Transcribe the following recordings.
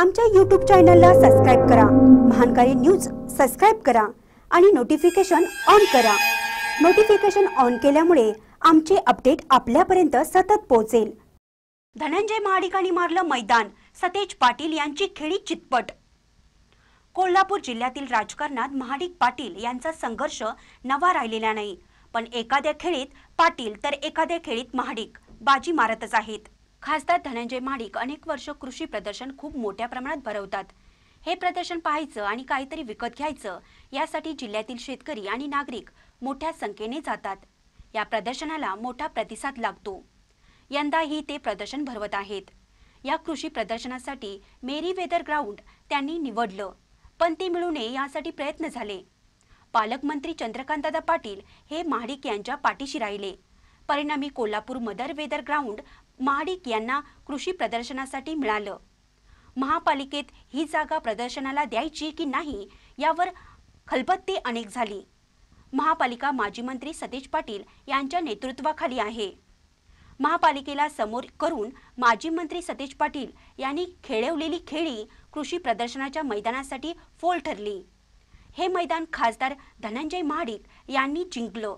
आमच्या यूट्यूब चॅनलला सबस्क्राईब करा महानकारी न्यूज सबस्क्राईब करा आणि नोटिफिकेशन ऑन करा नोटिफिकेशन ऑन केल्यामुळे आमचे अपडेट आपल्यापर्यंत सतत पोहोचेल धनंजय महाडिकांनी मारलं मैदान सतेज पाटील यांची खेळी चितपट कोल्हापूर जिल्ह्यातील राजकारणात महाडिक पाटील यांचा संघर्ष नवा राहिलेला नाही पण एखाद्या खेळीत पाटील तर एखाद्या खेळीत महाडिक बाजी मारतच आहेत खासदार धनंजय माडिक अनेक वर्ष कृषी प्रदर्शन खूप मोठ्या प्रमाणात भरवतात हे प्रदर्शन पाहायचं आणि काहीतरी विकत घ्यायचं यासाठी जिल्ह्यातील शेतकरी आणि नागरिक मोठ्या संख्येने जातात या प्रदर्शनाला मोठा प्रतिसाद लागतो यंदाही ते प्रदर्शन भरवत आहेत या कृषी प्रदर्शनासाठी मेरी वेदर ग्राउंड त्यांनी निवडलं पण ते मिळू नये यासाठी प्रयत्न झाले पालकमंत्री चंद्रकांतदा पाटील हे महाडिक यांच्या पाठीशी राहिले परिणामी कोल्हापूर मदर वेदर ग्राउंड महाडिक यांना कृषी प्रदर्शनासाठी मिळालं महापालिकेत ही जागा प्रदर्शनाला द्यायची की नाही यावर खलबत्ते अनेक झाली महापालिका माजी मंत्री सतेज पाटील यांच्या नेतृत्वाखाली आहे महापालिकेला समोर करून माजी मंत्री सतेज पाटील यांनी खेळवलेली खेळी कृषी प्रदर्शनाच्या मैदानासाठी फोल ठरली हे मैदान खासदार धनंजय महाडिक यांनी जिंकलं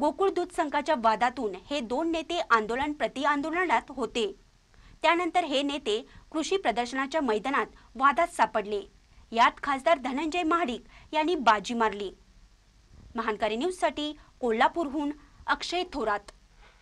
गोकुळ दूध संघाच्या वादातून हे दोन नेते आंदोलन प्रति आंदोलनात होते त्यानंतर हे नेते कृषी प्रदर्शनाच्या मैदानात वादात सापडले यात खासदार धनंजय महाडिक यांनी बाजी मारली महानकारी न्यूजसाठी कोल्हापूरहून अक्षय थोरात